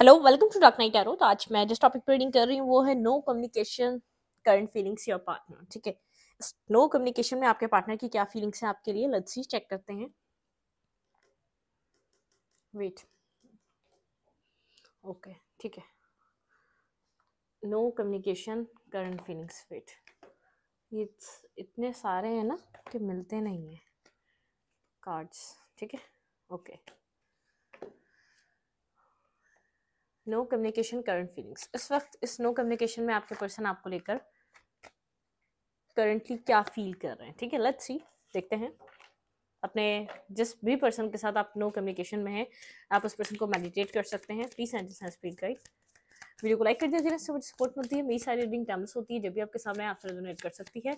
Hello welcome to doc night arrow तो आज मैं जिस टॉपिक पर रीडिंग कर रही हूँ वो है no communication current feelings your partner ठीक है नो कम्युनिकेशन में आपके पार्टनर की क्या फीलिंग्स हैं आपके लिए लेट्स सी चेक करते हैं वेट ओके ठीक है no communication current feelings wait ये इतने सारे हैं ना कि मिलते नहीं हैं कार्ड्स ठीक है okay okay. No communication current feelings इस वक्त इस नो कम्युनिकेशन में आपके पर्सन आपको लेकर करंटली क्या फील कर रहे हैं ठीक है लेट्स सी देखते हैं अपने जिस भी पर्सन के साथ आप नो कम्युनिकेशन में हैं आप उस पर्सन को मेडिटेट कर सकते हैं please and speed guide video को लाइक कर दिया जिन्हें मुझे सपोर्ट मिलती है मेरी सारी रीडिंग टैम्स होती है जब भी आपके सामने आपसे डोनेट कर सकती है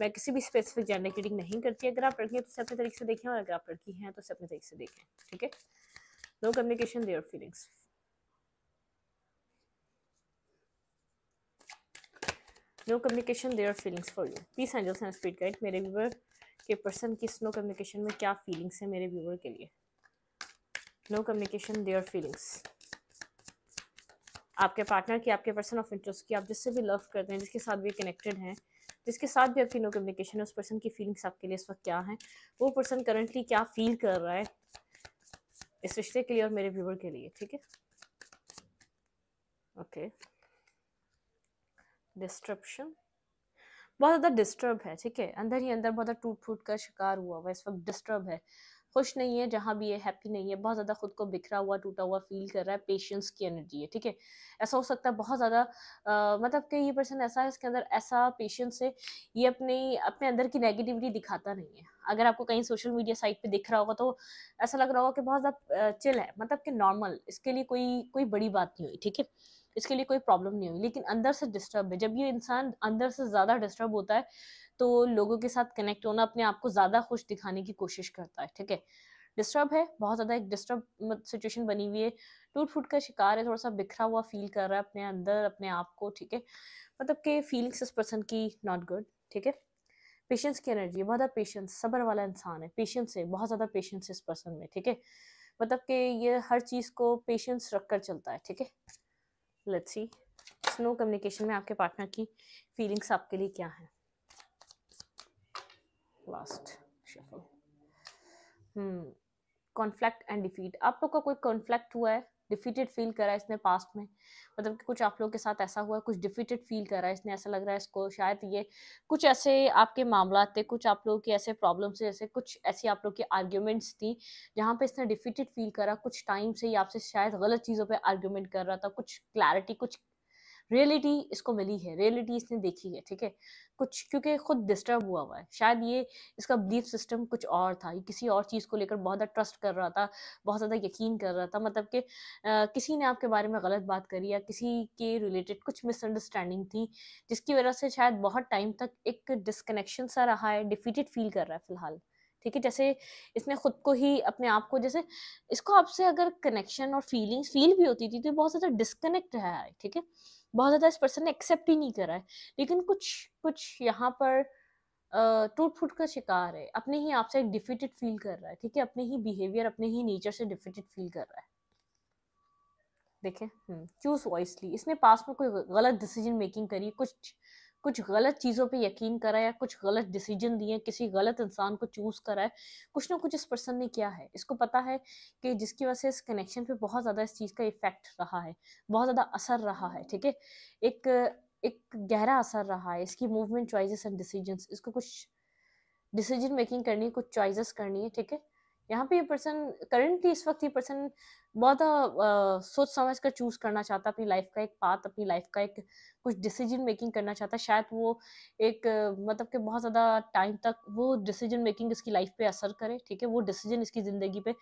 मैं किसी भी स्पेसिफिक जेंडर की रीडिंग नहीं करती अगर आप लड़की हैं तो उसे अपने तरीके से देखें और अगर आप लड़की हैं तो उसे अपने तरीके से देखें ठीक है no communication there feelings no communication they are feelings for you please angels and speed guide मेरे व्यूवर के पर्सन की नो कम्युनिकेशन में क्या फीलिंग्स है मेरे व्यूवर के लिए no communication they are feelings आपके पार्टनर की आपके पर्सन ऑफ इंटरेस्ट की आप जिससे भी लव करते हैं जिसके साथ भी कनेक्टेड हैं जिसके साथ भी आपकी नो कम्युनिकेशन है उस पर्सन की फीलिंग्स आपके लिए इस वक्त क्या हैं वो पर्सन करंटली क्या फील कर रहा है इस रिश्ते के लिए और मेरे व्यूवर के लिए ठीक है ओके okay. डिस्ट्रप्शन बहुत ज़्यादा डिस्टर्ब है ठीक है अंदर ही अंदर बहुत ज़्यादा टूट फूट का शिकार हुआ हुआ इस वक्त डिस्टर्ब है खुश नहीं है जहाँ भी है हैप्पी नहीं है बहुत ज़्यादा खुद को बिखरा हुआ टूटा हुआ फील कर रहा है पेशेंस की एनर्जी है ठीक है ऐसा हो सकता है बहुत ज़्यादा मतलब कि ये पर्सन ऐसा है इसके अंदर ऐसा पेशेंस है ये अपने अपने अंदर की नेगेटिविटी दिखाता नहीं है अगर आपको कहीं सोशल मीडिया साइट पे दिख रहा होगा तो ऐसा लग रहा होगा कि बहुत ज़्यादा चिल है मतलब कि नॉर्मल इसके लिए कोई कोई बड़ी बात नहीं हुई ठीक है इसके लिए कोई प्रॉब्लम नहीं हुई लेकिन अंदर से डिस्टर्ब है जब ये इंसान अंदर से ज़्यादा डिस्टर्ब होता है तो लोगों के साथ कनेक्ट होना अपने आप को ज़्यादा खुश दिखाने की कोशिश करता है ठीक है डिस्टर्ब है बहुत ज़्यादा एक डिस्टर्ब सिचुएशन बनी हुई है टूट फूट का शिकार है थोड़ा सा बिखरा हुआ फील कर रहा है अपने अंदर अपने आप को ठीक है मतलब के फीलिंग्स इस पर्सन की नॉट गुड ठीक है पेशेंस की एनर्जी बहुत ज़्यादा पेशेंस सबर वाला इंसान है पेशेंस है बहुत ज़्यादा पेशेंस इस पर्सन में ठीक है मतलब कि ये हर चीज़ को पेशेंस रख कर चलता है ठीक है लेट्स सी स्नो कम्युनिकेशन में आपके पार्टनर की फीलिंग्स आपके लिए क्या है last shuffle conflict and defeat आप लोग का कोई कॉन्फ्लिक्ट हुआ है डिफीटेड फील करा है इसने पास्ट में मतलब कि कुछ आप लोगों के साथ ऐसा हुआ है कुछ डिफीटेड फील करा है इसने ऐसा लग रहा है इसको शायद ये कुछ ऐसे आपके मामला थे कुछ आप लोगों के ऐसे प्रॉब्लम्स थे जैसे कुछ ऐसी आप लोग की आर्ग्यूमेंट्स थी जहाँ पे इसने डिफीटेड फील करा कुछ टाइम से ही आपसे शायद गलत चीज़ों पर आर्ग्यूमेंट कर रहा था कुछ क्लैरिटी कुछ रियलिटी इसको मिली है रियलिटी इसने देखी है ठीक है कुछ क्योंकि खुद डिस्टर्ब हुआ हुआ है शायद ये इसका बिलीफ सिस्टम कुछ और था ये किसी और चीज़ को लेकर बहुत ज़्यादा ट्रस्ट कर रहा था बहुत ज़्यादा यकीन कर रहा था मतलब कि किसी ने आपके बारे में गलत बात करी या किसी के रिलेटेड कुछ मिसअंडरस्टैंडिंग थी जिसकी वजह से शायद बहुत टाइम तक एक डिसकनेक्शन सा रहा है डिफीटेड फील कर रहा है फिलहाल ठीक है जैसे इसने खुद को ही अपने आप को जैसे इसको आपसे अगर कनेक्शन और फीलिंग्स फील भी होती थी तो बहुत ज़्यादा डिस्कनेक्ट रहा है ठीक है बहुत ज़्यादा इस पर्सन ने एक्सेप्ट ही नहीं करा है लेकिन कुछ कुछ यहाँ पर टूट फूट का शिकार है अपने ही आप से एक डिफिटेड फील कर रहा है ठीक है अपने ही बिहेवियर अपने ही नेचर से डिफिटेड फील कर रहा है देखें चूज हम्म, वॉइसली इसने पास में कोई गलत डिसीजन मेकिंग करी कुछ कुछ गलत चीज़ों पे यकीन करा या कुछ गलत डिसीजन दिए किसी गलत इंसान को चूज़ करा है कुछ ना कुछ इस पर्सन ने किया है इसको पता है कि जिसकी वजह से इस कनेक्शन पे बहुत ज़्यादा इस चीज़ का इफ़ेक्ट रहा है बहुत ज़्यादा असर रहा है ठीक है एक एक गहरा असर रहा है इसकी मूवमेंट चॉइसेस एंड डिसीजंस इसको कुछ डिसीजन मेकिंग करनी है कुछ चॉइसेस करनी है ठीक है यहाँ पे ये पर्सन करंटली इस वक्त ये पर्सन बहुत आ, सोच समझ कर चूज करना चाहता अपनी लाइफ का एक पाथ अपनी लाइफ का एक कुछ डिसीजन मेकिंग करना चाहता शायद वो एक मतलब कि बहुत ज़्यादा टाइम तक वो डिसीजन मेकिंग इसकी लाइफ पे असर करे ठीक है वो डिसीजन इसकी ज़िंदगी पे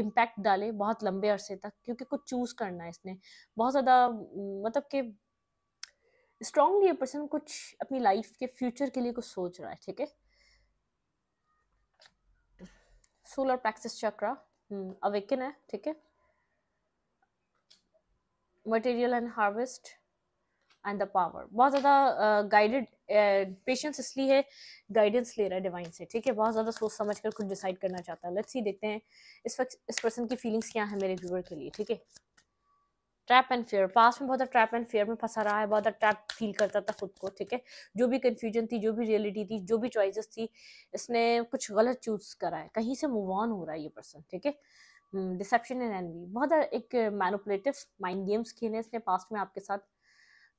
इम्पैक्ट डाले बहुत लंबे अरसे तक क्योंकि कुछ चूज़ करना है इसने बहुत ज़्यादा मतलब कि स्ट्रांगली ये पर्सन कुछ अपनी लाइफ के फ्यूचर के लिए कुछ सोच रहा है ठीक है सोलर प्रैक्सिस चक्र अवेकन है ठीक है material and harvest and the power बहुत ज़्यादा गाइडेड पेशेंस इसलिए है गाइडेंस ले रहा है डिवाइन से ठीक है बहुत ज़्यादा सोच समझ कर कुछ डिसाइड करना चाहता है लेट्स ही देखते हैं इस वक्त इस पर्सन की फीलिंग्स क्या है मेरे व्यूअर के लिए ठीक है ट्रैप एंड फेयर पास में बहुत ट्रैप एंड फेयर में फंसा रहा है बहुत ट्रैप फील करता था खुद को ठीक है जो भी कन्फ्यूजन थी जो भी रियलिटी थी जो भी चॉइसेस थी इसने कुछ गलत चूज करा है कहीं से मूव ऑन हो रहा है ये पर्सन ठीक है डिसेप्शन एंड एनवी बहुत एक मैनुपलेटिव माइंड गेम्स खेले इसने पास्ट में आपके साथ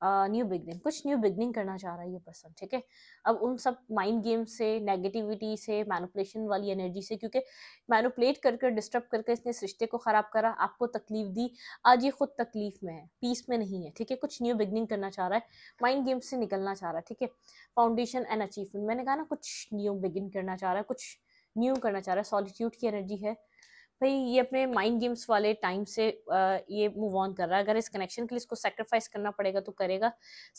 न्यू बिगनिंग कुछ न्यू बिगनिंग करना चाह रहा है ये पर्सन ठीक है अब उन सब माइंड गेम से नेगेटिविटी से मैनुपलेशन वाली एनर्जी से क्योंकि मैनुपलेट करके डिस्टर्ब करके इसने रिश्ते को ख़राब करा आपको तकलीफ दी आज ये खुद तकलीफ में है पीस में नहीं है ठीक है कुछ न्यू बिगनिंग करना चाह रहा है माइंड गेम से निकलना चाह रहा है ठीक है फाउंडेशन एंड अचीवमेंट मैंने कहा ना कुछ न्यू बिगिन करना चाह रहा है कुछ न्यू करना चाह रहा है सॉलिट्यूड की एनर्जी है भाई ये अपने माइंड गेम्स वाले टाइम से आ, ये मूव ऑन कर रहा है अगर इस कनेक्शन के लिए इसको सेक्रीफाइस करना पड़ेगा तो करेगा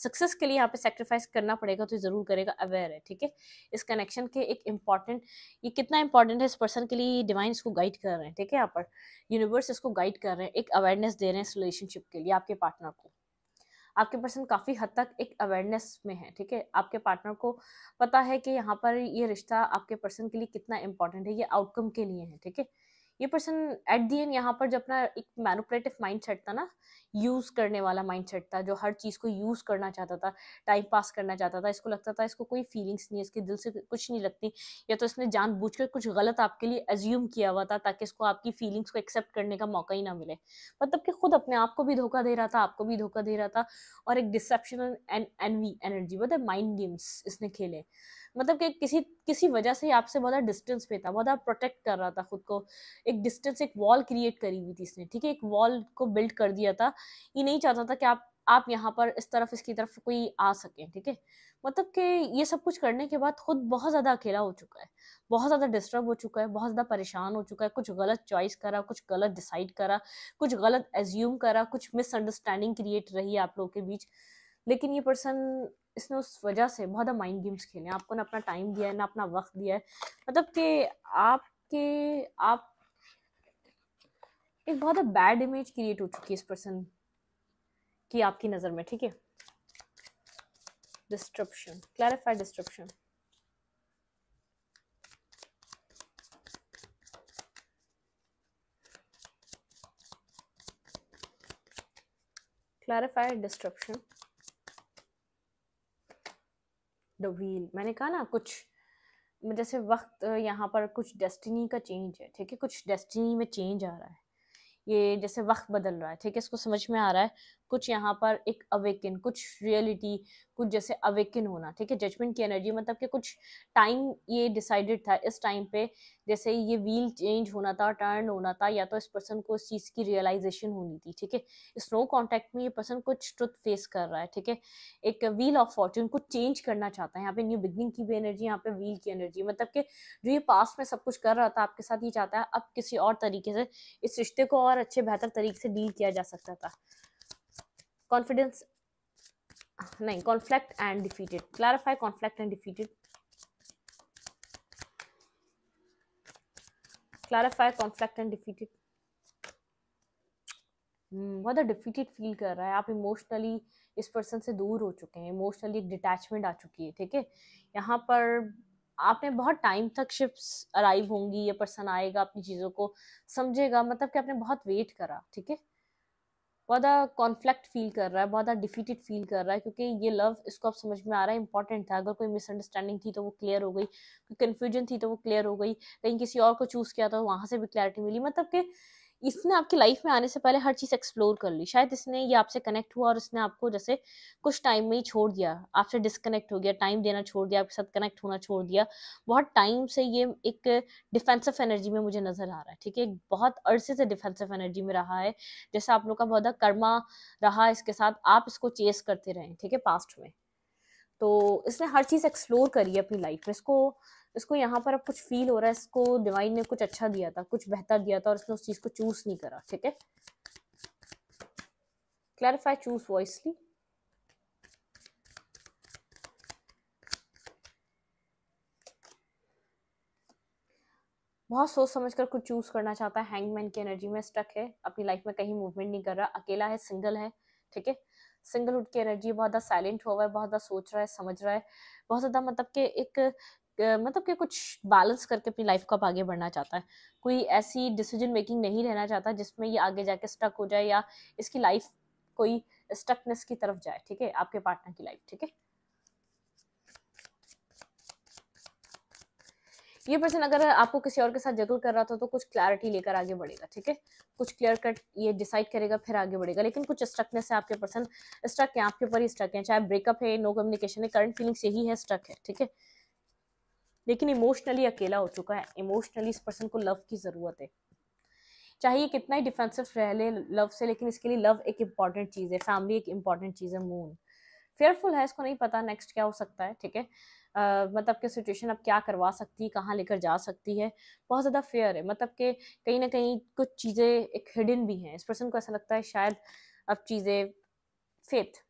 सक्सेस के लिए यहाँ पे सेक्रीफाइस करना पड़ेगा तो ज़रूर करेगा अवेयर है ठीक है इस कनेक्शन के एक इम्पॉर्टेंट ये कितना इंपॉर्टेंट है इस पर्सन के लिए डिवाइन इसको गाइड कर रहे हैं ठीक है यहाँ पर यूनिवर्स इसको गाइड कर रहे हैं एक अवेयरनेस दे रहे हैं इस रिलेशनशिप के लिए आपके पार्टनर को आपके पर्सन काफ़ी हद तक एक अवेयरनेस में है ठीक है आपके पार्टनर को पता है कि यहाँ पर ये रिश्ता आपके पर्सन के लिए कितना इंपॉर्टेंट है ये आउटकम के लिए है ठीक है ये पर्सन एट दी एंड यहाँ पर जब अपना एक मैनुपलेटिव माइंड सेट था ना यूज़ करने वाला माइंड सेट था जो हर चीज़ को यूज़ करना चाहता था टाइम पास करना चाहता था इसको लगता था इसको कोई फीलिंग्स नहीं है इसके दिल से कुछ नहीं लगती या तो इसने जानबूझकर कुछ गलत आपके लिए एज्यूम किया हुआ था ताकि इसको आपकी फीलिंग्स को एक्सेप्ट करने का मौका ही ना मिले मतलब कि खुद अपने आप को भी धोखा दे रहा था आपको भी धोखा दे रहा था और एक डिसेप्शन एंड एनवी एनर्जी मतलब माइंड गेम्स इसने खेले मतलब कि किसी किसी वजह से आपसे बहुत डिस्टेंस पे था बहुत प्रोटेक्ट कर रहा था खुद को एक डिस्टेंस एक वॉल क्रिएट करी हुई थी इसने ठीक है एक वॉल को बिल्ड कर दिया था ये नहीं चाहता था कि आप आप यहाँ पर इस तरफ इसकी तरफ कोई आ सके ठीक है मतलब कि ये सब कुछ करने के बाद खुद बहुत ज़्यादा अकेला हो चुका है बहुत ज़्यादा डिस्टर्ब हो चुका है बहुत ज़्यादा परेशान हो चुका है कुछ गलत चॉइस करा कुछ गलत डिसाइड करा कुछ गलत एज्यूम करा कुछ मिसअंडरस्टैंडिंग क्रिएट रही आप लोगों के बीच लेकिन ये पर्सन इसने उस वजह से बहुत ज़्यादा माइंड गेम्स खेले हैं आपको ना अपना टाइम दिया है ना अपना वक्त दिया है मतलब कि आपके आप एक बहुत बैड इमेज क्रिएट हो चुकी है इस पर्सन की आपकी नज़र में ठीक है disruption clarified disruption clarify disruption the wheel मैंने कहा ना कुछ जैसे वक्त यहाँ पर कुछ डेस्टिनी का चेंज है ठीक है कुछ डेस्टिनी में चेंज आ रहा है ये जैसे वक्त बदल रहा है ठीक है इसको समझ में आ रहा है कुछ यहाँ पर एक अवेकिन कुछ रियलिटी कुछ जैसे अवेकिन होना ठीक है जजमेंट की एनर्जी मतलब कि कुछ टाइम ये डिसाइडेड था इस टाइम पे जैसे ये व्हील चेंज होना था टर्न होना था या तो इस पर्सन को इस चीज़ की रियलाइजेशन होनी थी ठीक है स्नो कॉन्टैक्ट में ये पर्सन कुछ ट्रुथ फेस कर रहा है ठीक है एक व्हील ऑफ फॉर्चून कुछ चेंज करना चाहता है यहाँ पे न्यू बिगनिंग की भी एनर्जी यहाँ पे व्हील की एनर्जी मतलब कि जो ये पास्ट में सब कुछ कर रहा था आपके साथ ये चाहता है अब किसी और तरीके से इस रिश्ते को और अच्छे बेहतर तरीके से डील किया जा सकता था कॉन्फिडेंस नहीं conflict and defeated clarify conflict and defeated clarify conflict and defeated बहुत डिफीटेड फील कर रहा है आप इमोशनली इस पर्सन से दूर हो चुके हैं इमोशनली एक डिटैचमेंट आ चुकी है ठीक है यहाँ पर आपने बहुत टाइम तक शिप्स अराइव होंगी ये पर्सन आएगा अपनी चीज़ों को समझेगा मतलब कि आपने बहुत वेट करा ठीक है बहुत ज़्यादा कॉन्फ्लिक्ट फील कर रहा है बहुत ज़्यादा डिफीटेड फील कर रहा है क्योंकि ये लव इसको अब समझ में आ रहा है इंपॉर्टेंट था अगर कोई मिसअंडरस्टैंडिंग थी तो वो क्लियर हो गई कोई कन्फ्यूजन थी तो वो क्लियर हो गई कहीं किसी और को चूज़ किया तो वहाँ से भी क्लैरिटी मिली मतलब कि इसने आपकी लाइफ में आने से पहले हर चीज़ एक्सप्लोर कर ली शायद इसने ये आपसे कनेक्ट हुआ और इसने आपको जैसे कुछ टाइम में ही छोड़ दिया आपसे डिसकनेक्ट हो गया टाइम देना छोड़ दिया आपके साथ कनेक्ट होना छोड़ दिया बहुत टाइम से ये एक डिफेंसिव एनर्जी में मुझे नज़र आ रहा है ठीक है बहुत अरसे से डिफेंसिव एनर्जी में रहा है जैसे आप लोग का बहुत कर्मा रहा इसके साथ आप इसको चेस करते रहे ठीक है पास्ट में तो इसने हर चीज़ एक्सप्लोर करी है अपनी लाइफ में इसको इसको यहाँ पर अब कुछ फील हो रहा है इसको डिवाइन ने कुछ अच्छा दिया था कुछ बेहतर दिया था और इसने उस चीज़ को चूज नहीं करा ठीक है क्लैरिफाई चूज वॉइसली बहुत सोच समझ कर कुछ चूज करना चाहता है हैंगमैन की एनर्जी में स्टक है अपनी लाइफ में कहीं मूवमेंट नहीं कर रहा अकेला है सिंगल है ठीक है सिंगलहुड की एनर्जी बहुत ज़्यादा साइलेंट हुआ हुआ है बहुत ज़्यादा सोच रहा है समझ रहा है बहुत ज़्यादा मतलब कि एक मतलब कि कुछ बैलेंस करके अपनी लाइफ को आप आगे बढ़ना चाहता है कोई ऐसी डिसीजन मेकिंग नहीं रहना चाहता जिसमें ये आगे जाके स्टक हो जाए या इसकी लाइफ कोई स्टकनेस की तरफ जाए ठीक है आपके पार्टनर की लाइफ ठीक है ये पर्सन अगर आपको किसी और के साथ जगल कर रहा था तो कुछ क्लैरिटी लेकर आगे बढ़ेगा ठीक है कुछ क्लियर कट ये डिसाइड करेगा फिर आगे बढ़ेगा लेकिन कुछ स्ट्रकनेस है आपके पर्सन स्ट्रक है आपके ऊपर ही स्ट्रक है चाहे ब्रेकअप है नो कम्युनिकेशन है करंट फीलिंग्स यही है स्ट्रक है ठीक है लेकिन इमोशनली अकेला हो चुका है इमोशनली इस पर्सन को लव की ज़रूरत है चाहिए कितना ही डिफेंसिव रह ले लव से लेकिन इसके लिए लव एक इम्पॉर्टेंट चीज़ है फैमिली एक इम्पॉर्टेंट चीज़ है मून फेयरफुल है इसको नहीं पता नेक्स्ट क्या हो सकता है ठीक है uh, मतलब कि सिचुएशन अब क्या करवा सकती है कहाँ लेकर जा सकती है बहुत ज़्यादा फेयर है मतलब कि कहीं ना कहीं कुछ चीज़ें एक हिडन भी हैं इस पर्सन को ऐसा लगता है शायद अब चीज़ें फेथ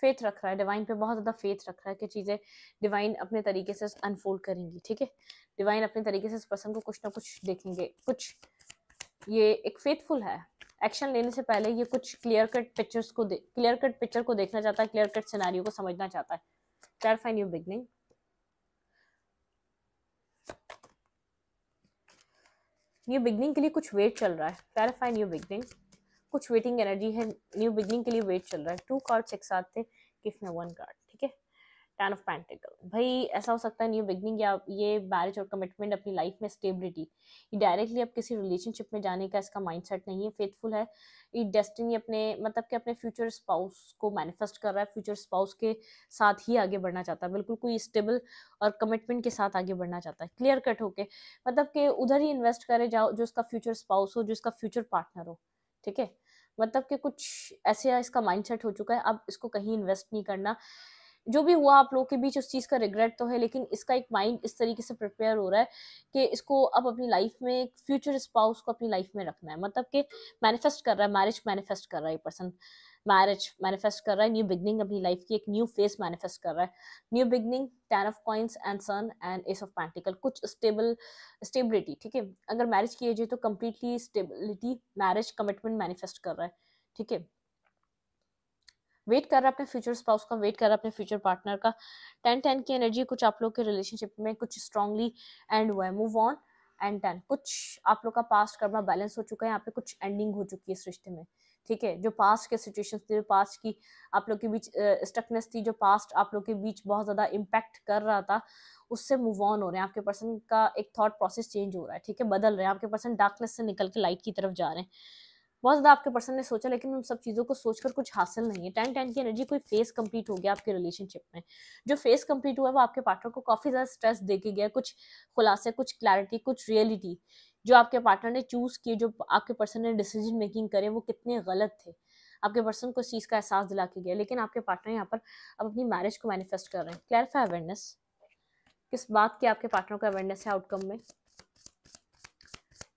फेथ रख रहा है डिवाइन पे बहुत ज़्यादा फेथ रख रहा है कि चीज़ें डिवाइन अपने तरीके से अनफोल्ड करेंगी ठीक है डिवाइन अपने तरीके से इस पर्सन को कुछ ना कुछ देखेंगे कुछ ये एक फेथफुल है एक्शन लेने से पहले ये कुछ क्लियर कट पिक्चर्स को क्लियर कट पिक्चर को देखना चाहता है क्लियर कट सिनारियो को समझना चाहता है clarify new beginning new beginning के लिए कुछ वेट चल रहा है क्लैरिफाई न्यू बिगनिंग कुछ वेटिंग एनर्जी है न्यू बिगनिंग के लिए वेट चल रहा है टू कार्ड्स एक साथ थे किफ में वन कार्ड ठीक है टेन ऑफ पैंटिकल भाई ऐसा हो सकता है न्यू बिगनिंग या ये मैरिज और कमिटमेंट अपनी लाइफ में स्टेबिलिटी ये डायरेक्टली आप किसी रिलेशनशिप में जाने का इसका माइंडसेट नहीं है फेथफुल है ये डेस्टिनी अपने मतलब कि अपने फ्यूचर स्पाउस को मैनिफेस्ट कर रहा है फ्यूचर स्पाउस के साथ ही आगे बढ़ना चाहता है बिल्कुल कोई स्टेबल और कमिटमेंट के साथ आगे बढ़ना चाहता है क्लियर कट होके मतलब कि उधर ही इन्वेस्ट करे जाओ जो उसका फ्यूचर स्पाउस हो जो उसका फ्यूचर पार्टनर हो ठीक है मतलब कि कुछ ऐसे इसका माइंडसेट हो चुका है अब इसको कहीं इन्वेस्ट नहीं करना जो भी हुआ आप लोगों के बीच उस चीज़ का रिग्रेट तो है लेकिन इसका एक माइंड इस तरीके से प्रिपेयर हो रहा है कि इसको अब अपनी लाइफ में फ्यूचर स्पाउस को अपनी लाइफ में रखना है मतलब कि मैनिफेस्ट कर रहा है मैरिज मैनिफेस्ट कर रहा है ये पर्सन मैरिज मैनिफेस्ट कर रहा है न्यू बिगनिंग अपनी लाइफ की एक न्यू फेस मैनिफेस्ट कर रहा है new beginning ten of coins and sun and ace of pentacle कुछ स्टेबल स्टेबिलिटी ठीक है अगर मैरिज की एज है तो completely stability marriage commitment manifest कर रहा है ठीक है वेट कर रहा है अपने फ्यूचर स्पाउस का वेट कर रहा है अपने फ्यूचर पार्टनर का टेन टेन की एनर्जी कुछ आप लोग के रिलेशनशिप में कुछ स्ट्रांगली एंड हुआ है मूव ऑन एंड टेन कुछ आप लोग का पास्ट कर्मा बैलेंस हो चुका है यहाँ पे कुछ एंडिंग हो चुकी है इस रिश्ते में ठीक है जो पास्ट के सिचुएशन थे जो पास्ट की आप लोग के बीच स्टकनेस थी जो पास्ट आप लोग के बीच बहुत ज़्यादा इम्पैक्ट कर रहा था उससे मूव ऑन हो रहे हैं आपके पर्सन का एक थॉट प्रोसेस चेंज हो रहा है ठीक है बदल रहे हैं आपके पर्सन डार्कनेस से निकल के लाइट की तरफ जा रहे हैं बहुत ज़्यादा आपके पर्सन ने सोचा लेकिन उन सब चीज़ों को सोचकर कुछ हासिल नहीं है टेन टेन की एनर्जी कोई फेस कंप्लीट हो गया आपके रिलेशनशिप में जो फेस कंप्लीट हुआ है वो आपके पार्टनर को काफ़ी ज़्यादा स्ट्रेस दे के गया कुछ खुलासे कुछ क्लैरिटी कुछ रियलिटी जो आपके पार्टनर ने चूज़ किए जो आपके पर्सन ने डिसीजन मेकिंग करे वो कितने गलत थे आपके पर्सन को इस चीज़ का एहसास दिला के गया लेकिन आपके पार्टनर यहाँ पर अब अपनी मैरिज को मैनिफेस्ट कर रहे हैं क्लैरिफाई अवेयरनेस किस बात की आपके पार्टनर का अवेयरनेस है आउटकम में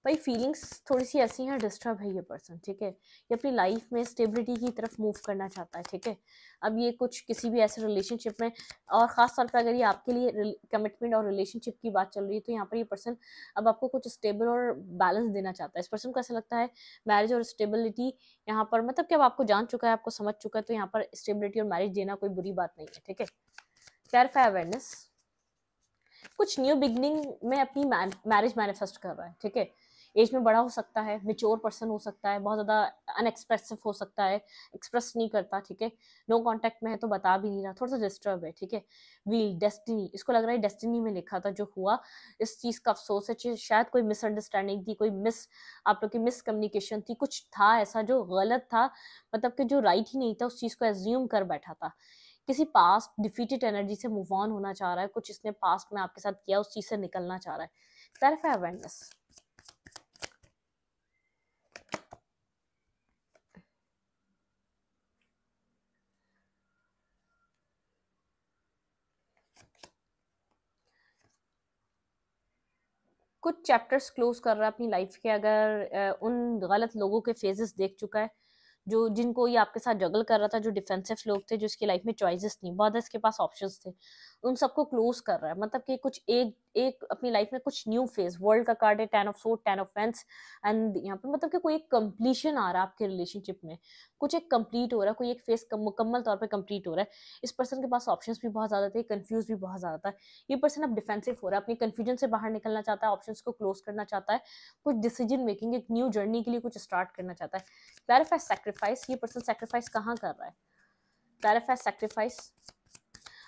भाई फीलिंग्स थोड़ी सी ऐसी हैं डिस्टर्ब है ये पर्सन ठीक है ये अपनी लाइफ में स्टेबिलिटी की तरफ मूव करना चाहता है ठीक है अब ये कुछ किसी भी ऐसे रिलेशनशिप में और ख़ास तौर पर अगर ये आपके लिए कमिटमेंट और रिलेशनशिप की बात चल रही है तो यहाँ पर ये पर्सन अब आपको कुछ स्टेबल और बैलेंस देना चाहता है इस पर्सन को ऐसा लगता है मैरिज और स्टेबिलिटी यहाँ पर मतलब कि अब आपको जान चुका है आपको समझ चुका है तो यहाँ पर स्टेबिलिटी और मैरिज देना कोई बुरी बात नहीं है ठीक है क्लैरिफाई अवेयरनेस कुछ न्यू बिगनिंग में अपनी मैरिज मैनिफेस्ट कर रहा है ठीक है एज में बड़ा हो सकता है मिच्योर पर्सन हो सकता है बहुत ज़्यादा अनएक्सप्रेसिव हो सकता है एक्सप्रेस नहीं करता ठीक है नो कॉन्टेक्ट में है तो बता भी नहीं रहा थोड़ा सा डिस्टर्ब है ठीक है व्हील डेस्टिनी इसको लग रहा है डेस्टिनी में लिखा था जो हुआ इस चीज़ का अफसोस है शायद कोई मिसअंडरस्टैंडिंग थी कोई मिस आप लोग की मिसकम्युनिकेशन थी कुछ था ऐसा जो गलत था मतलब कि जो राइट ही नहीं था उस चीज़ को एज्यूम कर बैठा था किसी पास्ट डिफीटेड एनर्जी से मूव ऑन होना चाह रहा है कुछ इसने पास्ट में आपके साथ किया उस चीज़ से निकलना चाह रहा है सेल्फ अवेयरनेस कुछ चैप्टर्स क्लोज कर रहा है अपनी लाइफ के अगर उन गलत लोगों के फेजेस देख चुका है जो जिनको ये आपके साथ जगल कर रहा था जो डिफेंसिव लोग थे जो इसकी लाइफ में चॉइसेस थी बहुत इसके पास ऑप्शंस थे उन सबको क्लोज कर रहा है मतलब कि कुछ एक एक अपनी लाइफ में कुछ न्यू फेज वर्ल्ड का कार्ड है ten of swords ten of wands and यहाँ पे मतलब कि कोई एक कम्प्लीशन आ रहा है आपके रिलेशनशिप में कुछ एक कम्प्लीट हो रहा है कोई एक फेज मुकम्मल तौर पे कम्प्लीट हो रहा है इस पर्सन के पास ऑप्शन भी बहुत ज़्यादा थे कन्फ्यूज भी बहुत ज़्यादा था ये पर्सन अब डिफेंसिव हो रहा है अपनी कन्फ्यूजन से बाहर निकलना चाहता है ऑप्शन को क्लोज करना चाहता है कुछ डिसीजन मेकिंग एक न्यू जर्नी के लिए कुछ स्टार्ट करना चाहता है क्लैरिफाई सेक्रीफाइस ये पर्सन सेक्रीफाइस कहाँ कर रहा है क्लैरिफाई सेक्रीफाइस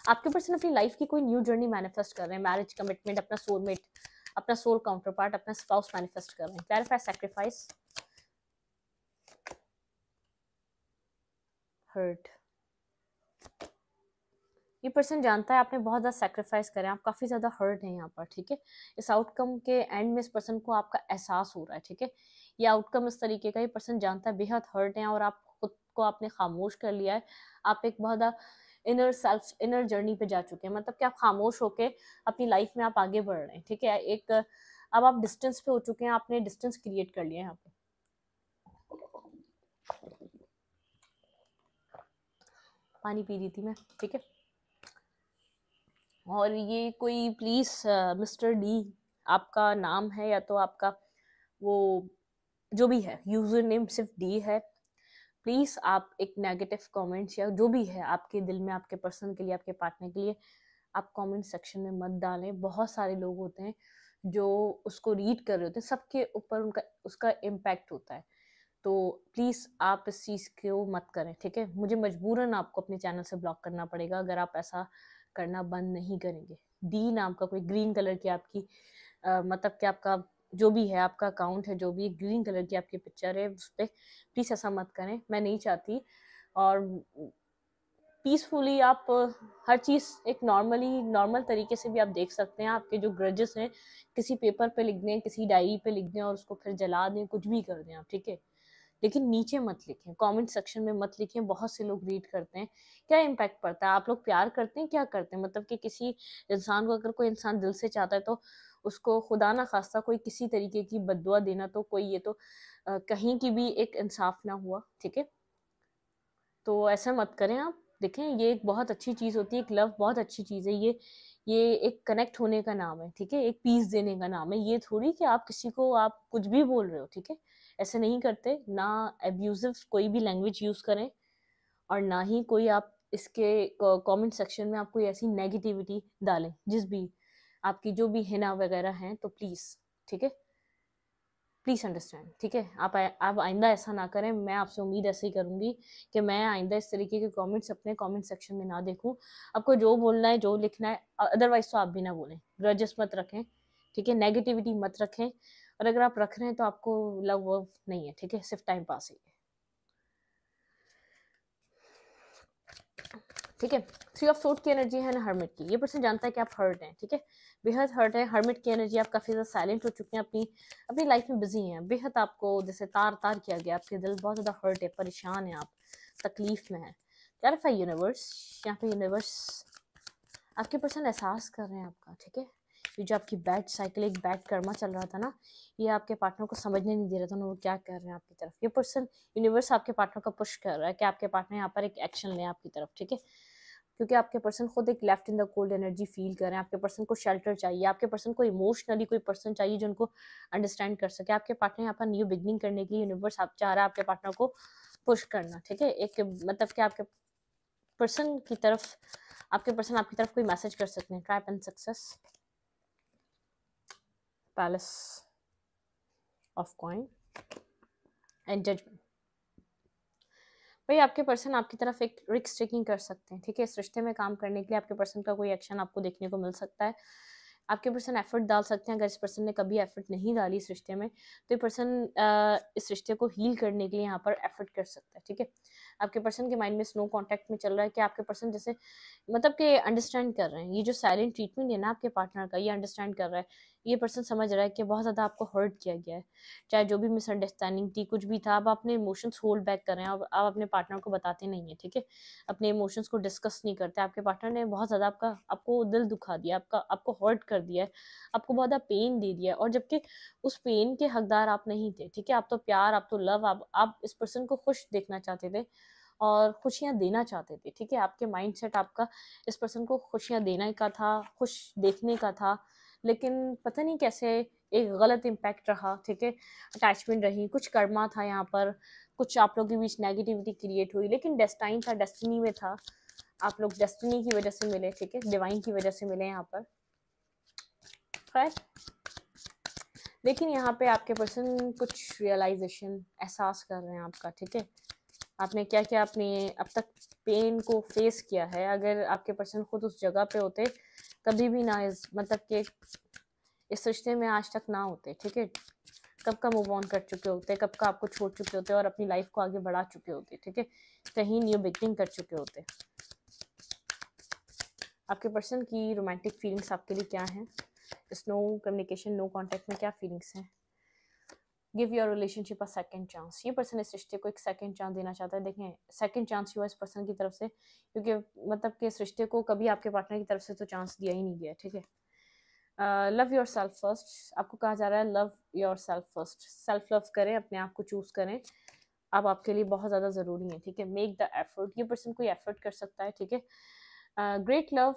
आपके पर्सन अपनी लाइफ की कोई न्यू जर्नी मैनिफेस्ट कर रहे हैं मैरिज कमिटमेंट अपना सोलमेट अपना सोल काउंटर पार्ट अपना स्पाउस मैनिफेस्ट कर रहे हैं क्लैरिफाई सेक्रीफाइस हर्ट ये पर्सन जानता है आपने बहुत ज़्यादा सेक्रीफाइस करें आप काफ़ी ज़्यादा हर्ट हैं यहाँ पर ठीक है इस आउटकम के एंड में इस पर्सन को आपका एहसास हो रहा है ठीक है ये आउटकम इस तरीके का ये पर्सन जानता है बेहद हर्ट है और आप खुद को आपने खामोश कर लिया है आप एक बहुत ज़्यादा इनर सेल्फ इनर जर्नी पे जा चुके हैं मतलब कि आप खामोश होकर अपनी लाइफ में आप आगे बढ़ रहे हैं ठीक है एक अब आप डिस्टेंस पे हो चुके हैं आपने डिस्टेंस क्रिएट कर लिया है यहाँ पे पानी पी रही थी मैं ठीक है और ये कोई प्लीज़ मिस्टर डी आपका नाम है या तो आपका वो जो भी है यूज़र नेम सिर्फ डी है प्लीज़ आप एक नेगेटिव कमेंट्स या जो भी है आपके दिल में आपके पर्सन के लिए आपके पार्टनर के लिए आप कमेंट सेक्शन में मत डालें बहुत सारे लोग होते हैं जो उसको रीड कर रहे होते हैं सबके ऊपर उनका उसका इम्पैक्ट होता है तो प्लीज़ आप इस चीज़ को मत करें ठीक है मुझे मजबूरन आपको अपने चैनल से ब्लॉक करना पड़ेगा अगर आप ऐसा करना बंद नहीं करेंगे डी नाम का कोई ग्रीन कलर की आपकी आ, मतलब कि आपका जो भी है आपका अकाउंट है जो भी ग्रीन कलर की आपकी पिक्चर है उस पर प्लीज़ ऐसा मत करें मैं नहीं चाहती और पीसफुली आप हर चीज़ एक नॉर्मली नॉर्मल तरीके से भी आप देख सकते हैं आपके जो ग्रजेस हैं किसी पेपर पे लिख दें किसी डायरी पे लिख दें और उसको फिर जला दें कुछ भी कर दें आप ठीक है लेकिन नीचे मत लिखें कमेंट सेक्शन में मत लिखें बहुत से लोग रीड करते हैं क्या इम्पैक्ट पड़ता है आप लोग प्यार करते हैं क्या करते हैं मतलब कि किसी इंसान को अगर कोई इंसान दिल से चाहता है तो उसको खुदा ना खास्ता कोई किसी तरीके की बदुआ देना तो कोई ये तो आ, कहीं की भी एक इंसाफ ना हुआ ठीक है तो ऐसा मत करें आप देखें ये एक बहुत अच्छी चीज़ होती है एक लव बहुत अच्छी चीज़ है ये ये एक कनेक्ट होने का नाम है ठीक है एक पीस देने का नाम है ये थोड़ी कि आप किसी को आप कुछ भी बोल रहे हो ठीक है ऐसे नहीं करते ना एब्यूजिव कोई भी लैंग्वेज यूज़ करें और ना ही कोई आप इसके कमेंट सेक्शन में आप कोई ऐसी नेगेटिविटी डालें जिस भी आपकी जो भी हिना वगैरह हैं तो प्लीज़ ठीक है प्लीज़ अंडरस्टैंड ठीक है आप आप आइंदा ऐसा ना करें मैं आपसे उम्मीद ऐसे ही करूँगी कि मैं आइंदा इस तरीके के कमेंट्स अपने कमेंट सेक्शन में ना देखूँ आपको जो बोलना है जो लिखना है अदरवाइज तो आप भी ना बोलें ग्रजस मत रखें ठीक है नेगेटिविटी मत रखें और अगर आप रख रहे हैं तो आपको लव वर्व नहीं है ठीक है सिर्फ टाइम पास ही है ठीक है थ्री ऑफ सोट की एनर्जी है ना हर्मिट की ये पर्सन जानता है कि आप हर्ट हैं ठीक है बेहद हर्ट है हर्मिट की एनर्जी आप काफ़ी ज़्यादा साइलेंट हो चुके हैं अपनी अपनी लाइफ में बिजी हैं बेहद आपको जैसे तार तार किया गया आपके दिल बहुत ज़्यादा हर्ट है परेशान है आप तकलीफ में है क्लैरिफाई यूनिवर्स यहाँ पे यूनिवर्स आपके पर्सन एहसास कर रहे हैं आपका ठीक है ये जो आपकी बैड साइकिल एक बैड कर्मा चल रहा था ना ये आपके पार्टनर को समझने नहीं दे रहा था ना वो क्या कर रहे हैं आपकी तरफ ये पर्सन यूनिवर्स आपके पार्टनर का पुश कर रहा है कि आपके पार्टनर यहाँ पर एक एक्शन लें आपकी तरफ ठीक है क्योंकि आपके पर्सन खुद एक left in the cold energy feel करें आपके पर्सन को शेल्टर चाहिए आपके पर्सन को इमोशनली कोई पर्सन चाहिए जो उनको अंडरस्टैंड कर सके आपके पार्टनर यहाँ पर न्यू बिगनिंग करने के लिए यूनिवर्स आप चाह रहा है आपके पार्टनर को पुश करना ठीक है एक मतलब कि आपके पर्सन की तरफ आपके पर्सन आपकी तरफ कोई मैसेज कर सकते हैं tripe and success palace of coin and judgment भाई आपके पर्सन आपकी तरफ एक रिक्स टेकिंग कर सकते हैं ठीक है इस रिश्ते में काम करने के लिए आपके पर्सन का कोई एक्शन आपको देखने को मिल सकता है आपके पर्सन एफर्ट डाल सकते हैं अगर इस पर्सन ने कभी एफर्ट नहीं डाली इस रिश्ते में तो ये पर्सन इस रिश्ते को हील करने के लिए यहाँ पर एफर्ट कर सकता है ठीक है आपके पर्सन के माइंड में स्नो कॉन्टैक्ट में चल रहा है कि आपके पर्सन जैसे मतलब कि अंडरस्टैंड कर रहे हैं ये जो साइलेंट ट्रीटमेंट है ना आपके पार्टनर का ये अंडरस्टैंड कर रहा है ये पर्सन समझ रहा है कि बहुत ज़्यादा आपको हर्ट किया गया है चाहे जो भी मिसअंडरस्टैंडिंग थी कुछ भी था अब अपने इमोशंस होल्ड बैक कर रहे हैं आप अपने पार्टनर को बताते नहीं हैं ठीक है अपने इमोशंस को डिस्कस नहीं करते आपके पार्टनर ने बहुत ज़्यादा आपका आपको दिल दुखा दिया आपका आपको हर्ट कर दिया है आपको बहुत ज़्यादा पेन दे दिया है और जबकि उस पेन के हकदार आप नहीं थे ठीक है आप तो प्यार आप तो लव आप आप इस पर्सन को खुश देखना चाहते थे और खुशियाँ देना चाहते थे ठीक है आपके माइंड सेट आपका इस पर्सन को खुशियाँ देने का था खुश देखने का था लेकिन पता नहीं कैसे एक गलत इम्पैक्ट रहा ठीक है अटैचमेंट रही कुछ कर्मा था यहाँ पर कुछ आप लोग के बीच नेगेटिविटी क्रिएट हुई लेकिन डेस्टाइन था डेस्टिनी में था आप लोग डेस्टिनी की वजह से मिले ठीक है डिवाइन की वजह से मिले यहाँ पर खैर लेकिन यहाँ पे आपके पर्सन कुछ रियलाइजेशन एहसास कर रहे हैं आपका ठीक है आपने क्या क्या अपने अब तक पेन को फेस किया है अगर आपके पर्सन खुद उस जगह पे होते कभी भी ना इस मतलब के इस रिश्ते में आज तक ना होते ठीक है कब का मूव ऑन कर चुके होते कब का आपको छोड़ चुके होते और अपनी लाइफ को आगे बढ़ा चुके होते ठीक है कहीं न्यू बिगनिंग कर चुके होते आपके पर्सन की रोमांटिक फीलिंग्स आपके लिए क्या है स्नो कम्युनिकेशन नो कॉन्टेक्ट में क्या फीलिंग्स हैं give your relationship a second chance ये पर्सन इस रिश्ते को एक सेकंड चांस देना चाहता है देखें सेकंड चांस हुआ इस पर्सन की तरफ से क्योंकि मतलब कि इस रिश्ते को कभी आपके पार्टनर की तरफ से तो चांस दिया ही नहीं गया ठीक है लव योर सेल्फ फर्स्ट आपको कहा जा रहा है love yourself first self love करें अपने आप को चूज करें अब आपके लिए बहुत ज़्यादा ज़रूरी है ठीक है मेक द एफर्ट ये पर्सन कोई एफर्ट कर सकता है ठीक है ग्रेट लव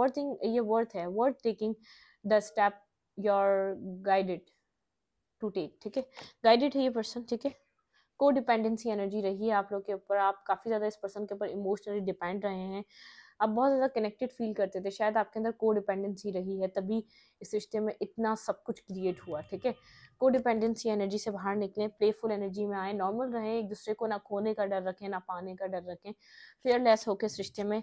वर्थिंग ये वर्थ है worth taking the step you're guided to take ठीक है गाइडेड है ये पर्सन ठीक है को डिपेंडेंसी एनर्जी रही है आप लोग के ऊपर आप काफ़ी ज़्यादा इस पर्सन के ऊपर इमोशनली डिपेंड रहे हैं आप बहुत ज़्यादा कनेक्टेड फील करते थे शायद आपके अंदर को डिपेंडेंसी रही है तभी इस रिश्ते में इतना सब कुछ क्रिएट हुआ ठीक है को डिपेंडेंसी एनर्जी से बाहर निकलें प्लेफुल एनर्जी में आए नॉर्मल रहें एक दूसरे को ना खोने का डर रखें ना पाने का डर रखें फेयरलेस होकर इस रिश्ते में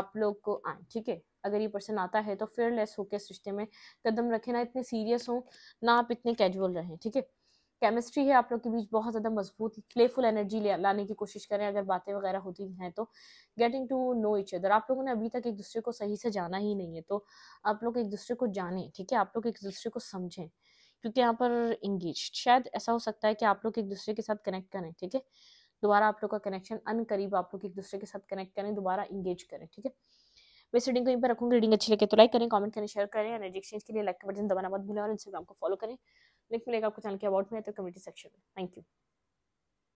आप लोग को आए ठीक है अगर ये पर्सन आता है तो फेयरलेस होकर इस रिश्ते में कदम रखें ना इतने सीरियस हों ना आप इतने कैजुअल रहें ठीक है केमिस्ट्री है आप लोग के बीच बहुत ज़्यादा मजबूत प्लेफुल एनर्जी लाने की कोशिश करें अगर बातें वगैरह होती हैं तो getting to know each other आप लोगों ने अभी तक एक दूसरे को सही से जाना ही नहीं है तो आप लोग एक दूसरे को जानें ठीक है आप लोग एक दूसरे को समझें क्योंकि यहाँ पर इंगेज शायद ऐसा हो सकता है कि आप लोग एक दूसरे के साथ कनेक्ट करें ठीक है दोबारा आप लोग का कनेक्शन अनकरीब आप लोग एक दूसरे के साथ कनेक्ट करें दोबारा इंगेज करें ठीक है मैं रीडिंग को यहीं पर रखूंगी रीडिंग अच्छी लगे तो लाइक करें कमेंट करें शेयर करें एनर्जी एक्सचेंज के लिए लाइक का बटन दबाना मत भूलें और इंस्टाग्राम को फॉलो करें लिंक मिलेगा आपको चैनल के अबाउट में तो कम्युनिटी सेक्शन में थैंक यू